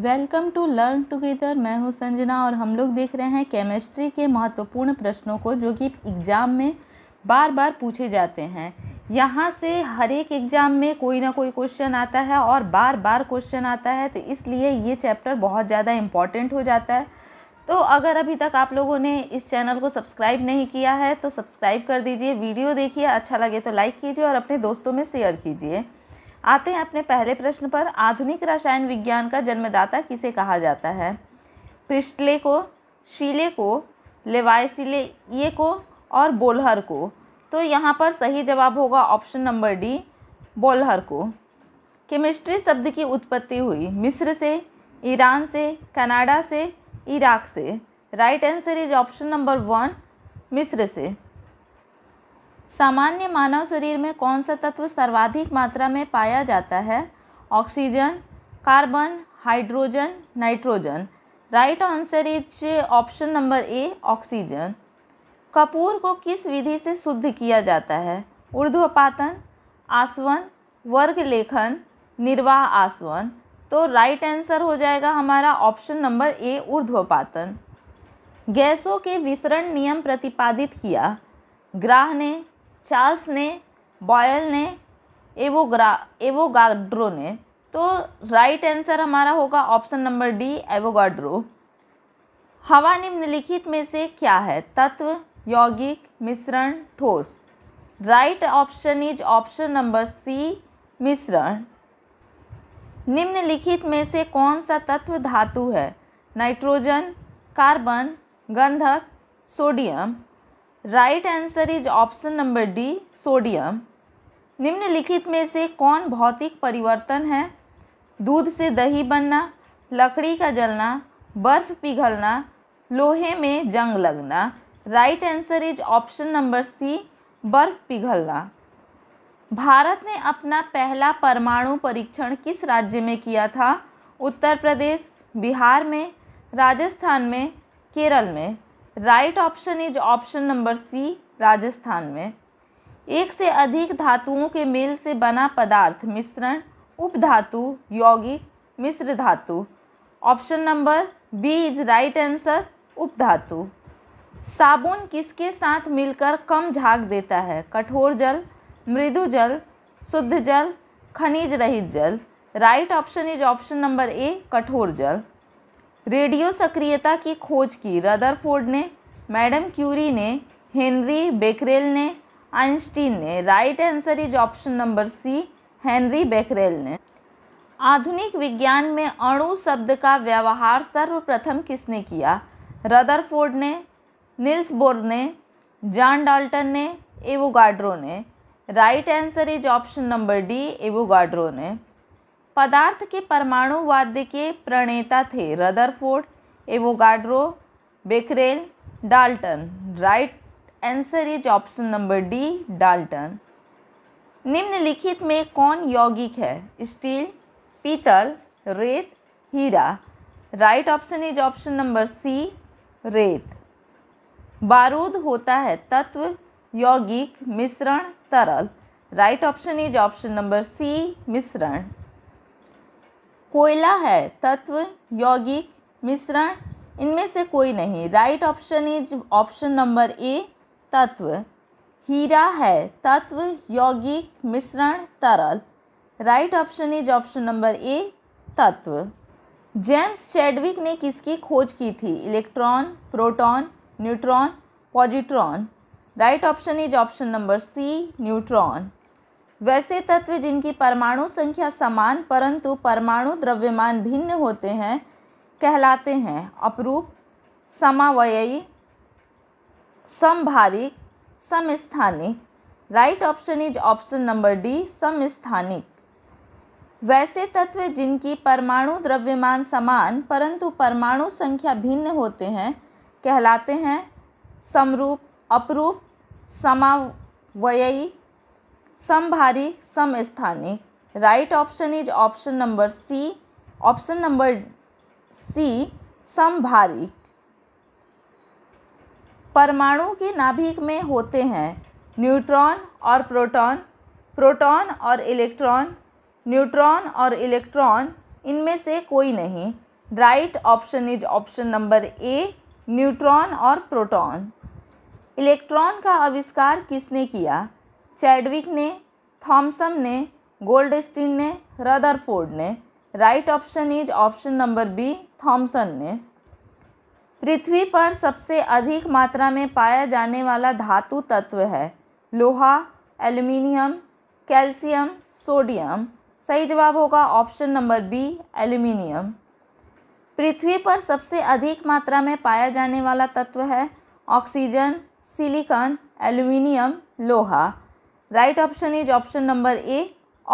welcome to learn together मैं हूं संजना और हम लोग देख रहे हैं केमिस्ट्री के महत्वपूर्ण प्रश्नों को जो कि एग्ज़ाम में बार बार पूछे जाते हैं यहाँ से हर एक एग्ज़ाम में कोई ना कोई क्वेश्चन आता है और बार बार क्वेश्चन आता है तो इसलिए ये चैप्टर बहुत ज़्यादा इम्पॉर्टेंट हो जाता है तो अगर अभी तक आप लोगों ने इस चैनल को सब्सक्राइब नहीं किया है तो सब्सक्राइब कर दीजिए वीडियो देखिए अच्छा लगे तो लाइक कीजिए और अपने दोस्तों में शेयर कीजिए आते हैं अपने पहले प्रश्न पर आधुनिक रसायन विज्ञान का जन्मदाता किसे कहा जाता है पृष्ठले को शीले को लेवायसिले ये को और बोलहर को तो यहाँ पर सही जवाब होगा ऑप्शन नंबर डी बोलहर को केमिस्ट्री शब्द की उत्पत्ति हुई मिस्र से ईरान से कनाडा से इराक से right answer is option number one मिस्र से सामान्य मानव शरीर में कौन सा तत्व सर्वाधिक मात्रा में पाया जाता है oxygen carbon hydrogen nitrogen right answer is option number A oxygen कपूर को किस विधि से शुद्ध किया जाता है ऊर्ध्वपातन आसवन वर्ग लेखन निर्वाह आसवन तो राइट आंसर हो जाएगा हमारा ऑप्शन नंबर ए ऊर्ध्वपातन गैसों के विसरण नियम प्रतिपादित किया ग्राह ने चार्ल्स ने बॉयल ने एवोग्रा एवोगाड्रो ने तो राइट आंसर हमारा होगा ऑप्शन नंबर डी एवोगाड्रो हवा निम्नलिखित में से क्या है तत्व यौगिक मिश्रण ठोस right option is option number C मिश्रण निम्नलिखित में से कौन सा तत्व धातु है नाइट्रोजन कार्बन गंधक sodium right answer is option number D sodium निम्नलिखित में से कौन भौतिक परिवर्तन है दूध से दही बनना लकड़ी का जलना बर्फ पिघलना लोहे में जंग लगना right answer is option number C बर्फ पिघलना भारत ने अपना पहला परमाणु परीक्षण किस राज्य में किया था उत्तर प्रदेश बिहार में राजस्थान में केरल में right option is option number C Rajasthan में एक से अधिक धातुओं के मेल से बना पदार्थ मिश्रण उपधातु यौगिक मिश्र धातु option number B is right answer उपधातु साबुन किसके साथ मिलकर कम झाग देता है कठोर जल मृदु जल शुद्ध जल खनिज रहित जल right option is option number A कठोर जल रेडियो सक्रियता की खोज की रदरफोर्ड ने मैडम क्यूरी ने हेनरी बेकरेल ने आइंस्टीन ने right answer is option number C Henri Becquerel ने आधुनिक विज्ञान में अणु शब्द का व्यवहार सर्वप्रथम किसने किया रदरफोर्ड ने निल्स बोर ने जॉन डाल्टन ने एवोगाड्रो ने right answer is option number D Avogadro ने पदार्थ के परमाणु वाद्य के प्रणेता थे Rutherford Avogadro Becquerel Dalton right answer is option number D Dalton निम्नलिखित में कौन यौगिक है स्टील पीतल रेत हीरा right option is option number C रेत बारूद होता है तत्व यौगिक मिश्रण तरल right option is option number C मिश्रण कोयला है तत्व यौगिक मिश्रण इनमें से कोई नहीं right option is option number A तत्व हीरा है तत्व यौगिक मिश्रण तरल right option is option number A तत्व जेम्स चैडविक ने किसकी खोज की थी electron proton neutron positron right option is option number C neutron वैसे तत्व जिनकी परमाणु संख्या समान परंतु परमाणु द्रव्यमान भिन्न होते हैं कहलाते हैं अपरूप समावयी समभारी समस्थानिक right option is option number D समस्थानिक वैसे तत्व जिनकी परमाणु द्रव्यमान समान परंतु परमाणु संख्या भिन्न होते हैं कहलाते हैं समरूप अपरूप समावयी सम सम समस्थानिक right option is option number C option number C सम भारी परमाणु के नाभिक में होते हैं न्यूट्रॉन और प्रोटॉन प्रोटॉन और इलेक्ट्रॉन न्यूट्रॉन और इलेक्ट्रॉन इनमें से कोई नहीं right option is option number A neutron और प्रोटॉन इलेक्ट्रॉन का आविष्कार किसने किया चैडविक ने थॉम्सन ने गोल्ड ने रदरफोर्ड ने right option is option number B Thomson ने पृथ्वी पर सबसे अधिक मात्रा में पाया जाने वाला धातु तत्व है लोहा एल्यूमिनियम कैल्शियम सोडियम सही जवाब होगा ऑप्शन नंबर बी एल्यूमिनियम पृथ्वी पर सबसे अधिक मात्रा में पाया जाने वाला तत्व है ऑक्सीजन सिलिकॉन एल्यूमिनियम लोहा right option is option number A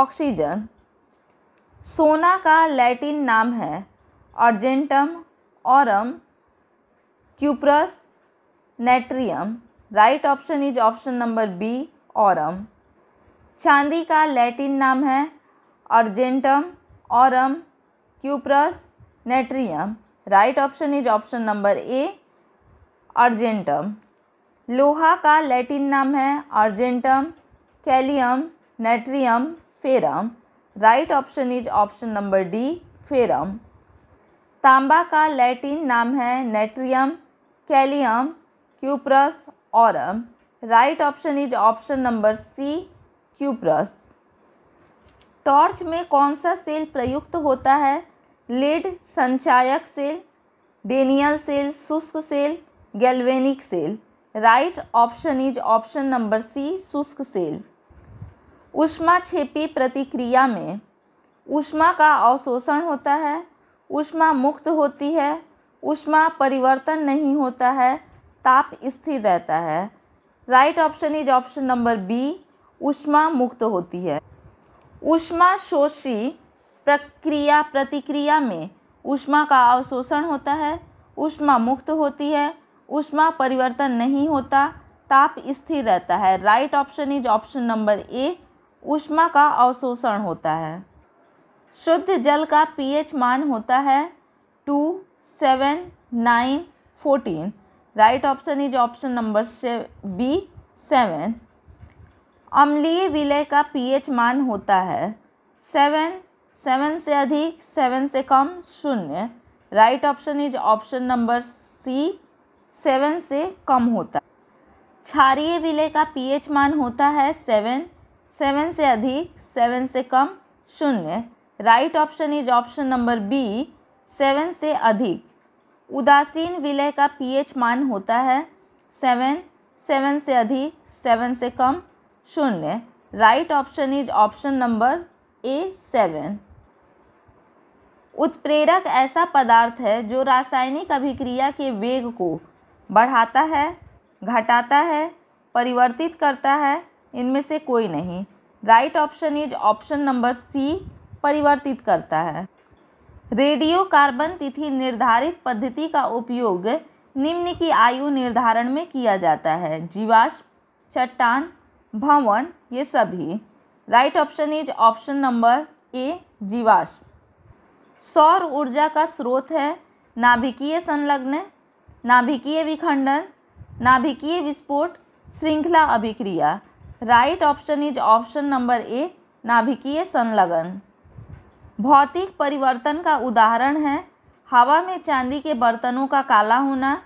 oxygen सोना का लैटिन नाम है argentum aurum cuprum natrium right option is option number B aurum चांदी का लैटिन नाम है argentum aurum cuprum natrium right option is option number A argentum लोहा का लैटिन नाम है argentum kalium natrium ferrum right option is option number D ferrum तांबा का लैटिन नाम है natrium कैलियम cuprous aurum right option is option number C cuprum torch में कौन सा सेल प्रयुक्त होता है लेड संचायक सेल डेनियल सेल शुष्क cell galvanic cell right option is option number C शुष्क सेल उष्मा छेपी प्रतिक्रिया में उष्मा का अवशोषण होता है उष्मा मुक्त होती है उष्मा परिवर्तन नहीं होता है ताप स्थिर रहता है right option is option number B उष्मा मुक्त होती है उष्मा शोषी प्रक्रिया प्रतिक्रिया में उष्मा का अवशोषण होता है उष्मा मुक्त होती है उष्मा परिवर्तन नहीं होता ताप स्थिर रहता है right option is option number A ऊष्मा का अवशोषण होता है शुद्ध जल का पीएच मान होता है two seven nine fourteen right option is option number से बी सेवन अम्लीय विलय का पीएच मान होता है सेवन सेवन से अधिक सेवन से कम शून्य right option is option number C seven से कम होता है क्षारीय विलय का पीएच मान होता है सेवन सेवन से अधिक सेवन से कम शून्य right option is option number B seven से अधिक उदासीन विलय का पीएच मान होता है सेवन सेवन से अधिक सेवन से कम शून्य right option is option number A seven उत्प्रेरक ऐसा पदार्थ है जो रासायनिक अभिक्रिया के वेग को बढ़ाता है घटाता है परिवर्तित करता है इनमें से कोई नहीं right option is option number C परिवर्तित करता है रेडियो कार्बन तिथि निर्धारित पद्धति का उपयोग निम्न की आयु निर्धारण में किया जाता है जीवाश्म चट्टान भवन ये सभी right option is option number A जीवाश्म सौर ऊर्जा का स्रोत है नाभिकीय संलग्न नाभिकीय विखंडन नाभिकीय विस्फोट श्रृंखला अभिक्रिया right option is option number A नाभिकीय संलग्न भौतिक परिवर्तन का उदाहरण है हवा में चांदी के बर्तनों का काला होना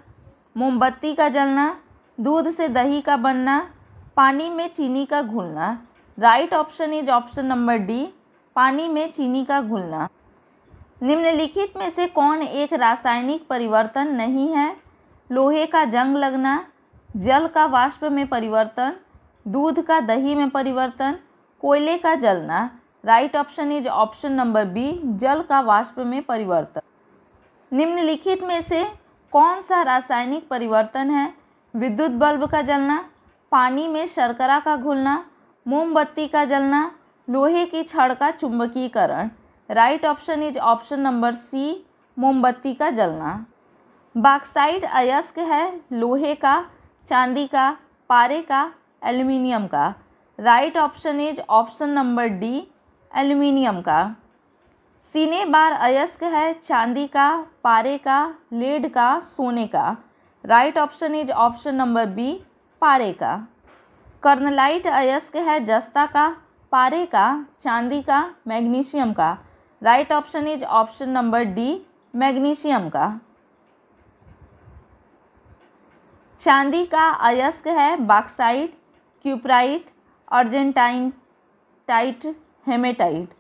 मोमबत्ती का जलना दूध से दही का बनना पानी में चीनी का घुलना right option is option number D पानी में चीनी का घुलना निम्नलिखित में से कौन एक रासायनिक परिवर्तन नहीं है लोहे का जंग लगना जल का वाष्प में परिवर्तन दूध का दही में परिवर्तन कोयले का जलना right option is option number B जल का वाष्प में परिवर्तन निम्नलिखित में से कौन सा रासायनिक परिवर्तन है विद्युत बल्ब का जलना पानी में शर्करा का घुलना मोमबत्ती का जलना लोहे की छड़ का चुंबकीकरण right option is option number C मोमबत्ती का जलना बाक्साइड अयस्क है लोहे का चांदी का पारे का एल्यूमिनियम का right option is option number D aluminium का सीने बार अयस्क है चांदी का पारे का लेड का सोने का right option is option number B पारे का कर्नलाइट अयस्क है जस्ता का पारे का चांदी का मैग्नीशियम का right option is option number D magnesium का चांदी का अयस्क है बाक्साइड क्यूपराइट अर्जेंटाइन टाइट hematite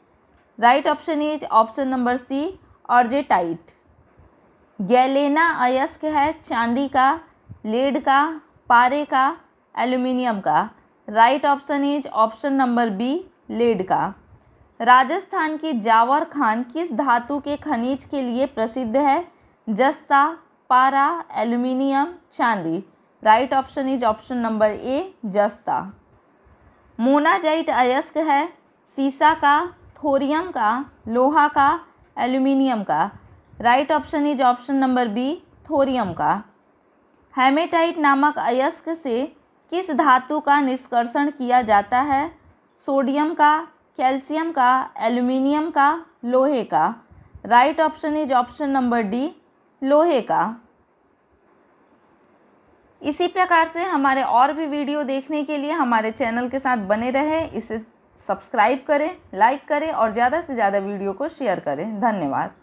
right option is option number C argentite galena अयस्क है चांदी का लेड का पारे का एल्यूमिनियम का right option is option number B lead का राजस्थान की जावर खान किस धातु के खनिज के लिए प्रसिद्ध है जस्ता पारा एल्यूमिनियम चांदी right option is option number A जस्ता मोनाजाइट अयस्क है सीसा का थोरियम का लोहा का एल्यूमिनियम का right option is option number B thorium का हेमेटाइट नामक अयस्क से किस धातु का निष्कर्षण किया जाता है सोडियम का कैल्शियम का एल्यूमिनियम का लोहे का right option is option number D लोहे का इसी प्रकार से हमारे और भी वीडियो देखने के लिए हमारे चैनल के साथ बने रहें इसे सब्सक्राइब करें लाइक करें और ज़्यादा से ज़्यादा वीडियो को शेयर करें धन्यवाद